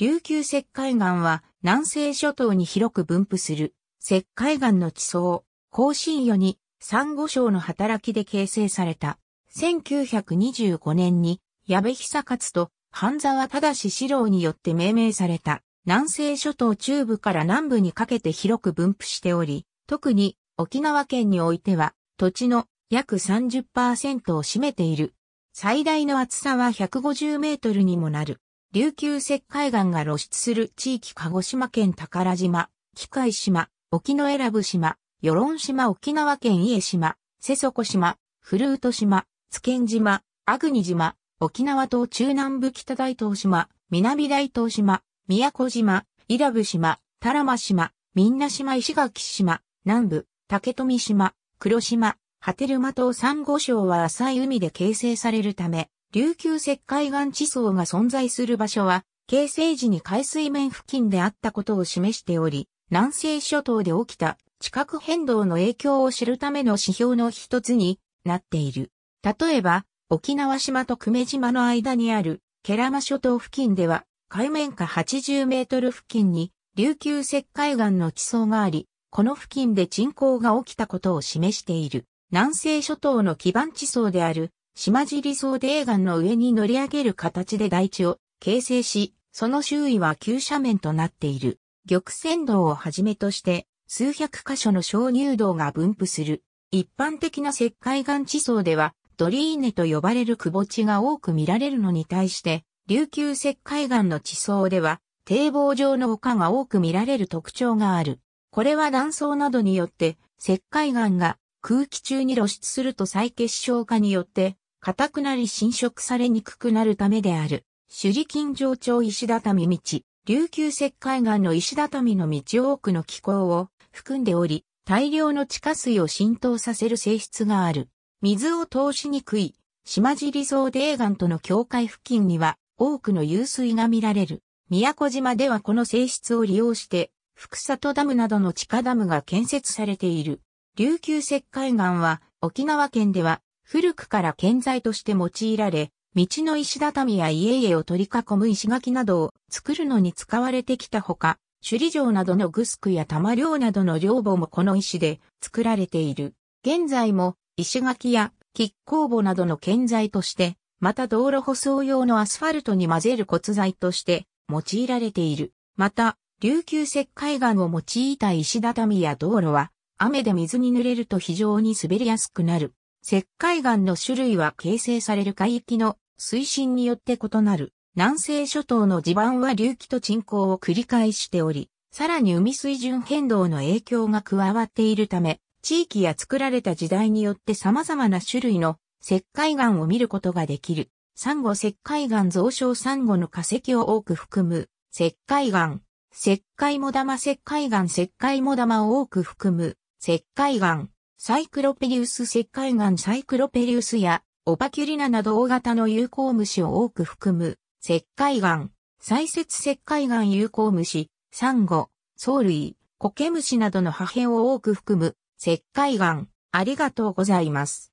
琉球石灰岩は南西諸島に広く分布する石灰岩の地層、甲信与に珊瑚礁の働きで形成された。1925年に矢部久勝と半沢正史郎によって命名された南西諸島中部から南部にかけて広く分布しており、特に沖縄県においては土地の約30%を占めている。最大の厚さは150メートルにもなる。琉球石灰岩が露出する地域鹿児島県宝島、機械島、沖永良部島、与論島沖縄県家島、瀬底島、フルート島、津堅島、阿国島、沖縄島中南部北大東島、南大東島、宮古島、伊良部島、多良間島、民奈島石垣島、南部、竹富島、黒島、波照間島珊瑚礁は浅い海で形成されるため、琉球石灰岩地層が存在する場所は、形成時に海水面付近であったことを示しており、南西諸島で起きた地殻変動の影響を知るための指標の一つになっている。例えば、沖縄島と久米島の間にある、ケラマ諸島付近では、海面下80メートル付近に、琉球石灰岩の地層があり、この付近で沈降が起きたことを示している。南西諸島の基盤地層である島尻草泥岩の上に乗り上げる形で台地を形成し、その周囲は急斜面となっている。玉泉道をはじめとして、数百箇所の小乳道が分布する。一般的な石灰岩地層では、ドリーネと呼ばれる窪地が多く見られるのに対して、琉球石灰岩の地層では、堤防上の丘が多く見られる特徴がある。これは断層などによって、石灰岩が空気中に露出すると再結晶化によって硬くなり侵食されにくくなるためである。首里金上町石畳道、琉球石灰岩の石畳の道多くの気候を含んでおり、大量の地下水を浸透させる性質がある。水を通しにくい、島尻草泥岩との境界付近には多くの湧水が見られる。宮古島ではこの性質を利用して、福里ダムなどの地下ダムが建設されている。琉球石灰岩は沖縄県では古くから建材として用いられ、道の石畳や家々を取り囲む石垣などを作るのに使われてきたほか、首里城などのグスクや玉寮などの寮母もこの石で作られている。現在も石垣や亀甲母などの建材として、また道路舗装用のアスファルトに混ぜる骨材として用いられている。また、琉球石灰岩を用いた石畳や道路は、雨で水に濡れると非常に滑りやすくなる。石灰岩の種類は形成される海域の水深によって異なる。南西諸島の地盤は隆起と沈降を繰り返しており、さらに海水準変動の影響が加わっているため、地域や作られた時代によって様々な種類の石灰岩を見ることができる。サンゴ石灰岩増殖サンゴの化石を多く含む石灰岩。石灰も玉石灰岩石灰も玉を多く含む石灰岩。サイクロペリウス石灰岩サイクロペリウスやオパキュリナなど大型の有効虫を多く含む石灰岩、砕雪石灰岩有効虫、サンゴ、藻類、コケムシなどの破片を多く含む石灰岩。ありがとうございます。